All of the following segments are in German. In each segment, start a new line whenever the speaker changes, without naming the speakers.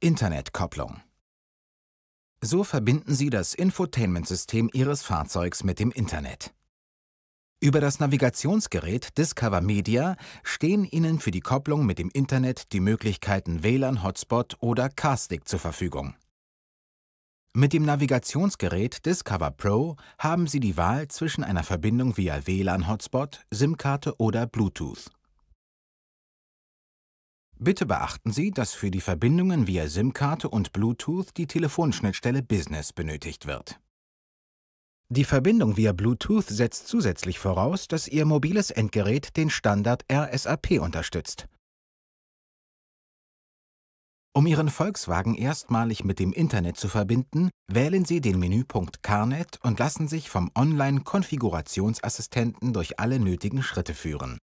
Internetkopplung.
So verbinden Sie das Infotainment-System Ihres Fahrzeugs mit dem Internet. Über das Navigationsgerät Discover Media stehen Ihnen für die Kopplung mit dem Internet die Möglichkeiten WLAN, Hotspot oder Carstick zur Verfügung. Mit dem Navigationsgerät Discover Pro haben Sie die Wahl zwischen einer Verbindung via WLAN-Hotspot, SIM-Karte oder Bluetooth. Bitte beachten Sie, dass für die Verbindungen via SIM-Karte und Bluetooth die Telefonschnittstelle Business benötigt wird. Die Verbindung via Bluetooth setzt zusätzlich voraus, dass Ihr mobiles Endgerät den Standard RSAP unterstützt. Um Ihren Volkswagen erstmalig mit dem Internet zu verbinden, wählen Sie den Menüpunkt CarNet und lassen sich vom Online-Konfigurationsassistenten durch alle nötigen Schritte führen.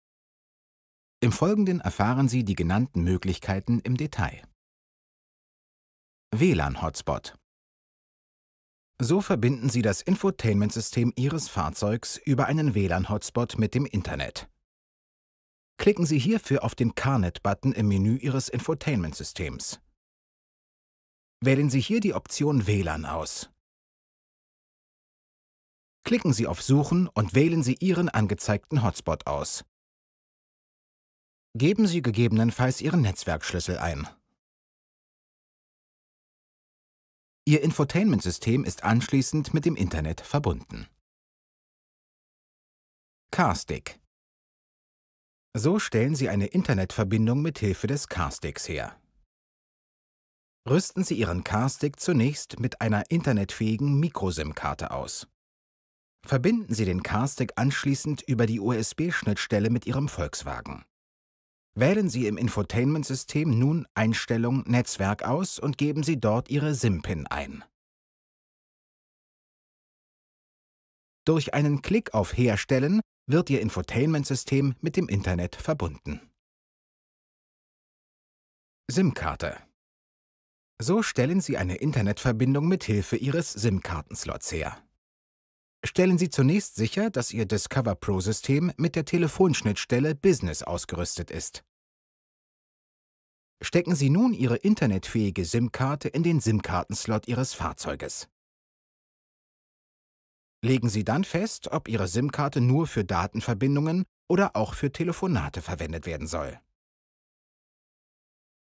Im Folgenden erfahren Sie die genannten Möglichkeiten im Detail. WLAN-Hotspot So verbinden Sie das Infotainment-System Ihres Fahrzeugs über einen WLAN-Hotspot mit dem Internet. Klicken Sie hierfür auf den CarNet-Button im Menü Ihres Infotainment-Systems.
Wählen Sie hier die Option WLAN aus. Klicken Sie auf Suchen und wählen Sie Ihren angezeigten Hotspot aus. Geben Sie gegebenenfalls Ihren Netzwerkschlüssel ein. Ihr Infotainment-System ist anschließend mit dem Internet verbunden. Carstick So stellen Sie eine
Internetverbindung mit Hilfe des Carsticks her. Rüsten Sie Ihren Carstick zunächst mit einer internetfähigen Microsim-Karte aus. Verbinden Sie den Carstick anschließend über die USB-Schnittstelle mit Ihrem Volkswagen. Wählen Sie im Infotainment-System nun Einstellung Netzwerk aus und geben Sie dort
Ihre SIM-PIN ein. Durch einen Klick auf Herstellen wird Ihr Infotainment-System mit dem Internet verbunden. SIM-Karte So stellen Sie
eine Internetverbindung mit Hilfe Ihres SIM-Kartenslots her. Stellen Sie zunächst sicher, dass Ihr Discover Pro-System mit der Telefonschnittstelle Business ausgerüstet ist. Stecken Sie nun Ihre internetfähige SIM-Karte in den SIM-Kartenslot Ihres Fahrzeuges. Legen Sie dann fest, ob Ihre SIM-Karte nur für Datenverbindungen oder auch für Telefonate verwendet werden soll.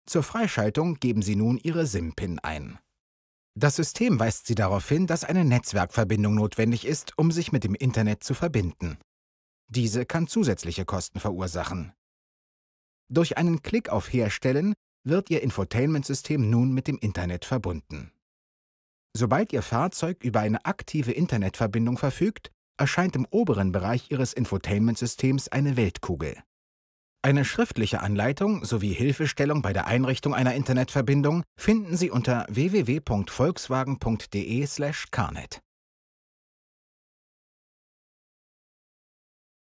Zur Freischaltung geben Sie nun Ihre SIM-PIN ein. Das System weist Sie darauf hin, dass eine Netzwerkverbindung notwendig ist, um sich mit dem Internet zu verbinden. Diese kann zusätzliche Kosten verursachen. Durch einen Klick auf Herstellen wird Ihr Infotainment-System nun mit dem Internet verbunden. Sobald Ihr Fahrzeug über eine aktive Internetverbindung verfügt, erscheint im oberen Bereich Ihres Infotainment-Systems eine Weltkugel. Eine schriftliche Anleitung sowie Hilfestellung bei der Einrichtung einer Internetverbindung finden Sie unter www.volkswagen.de/carnet. slash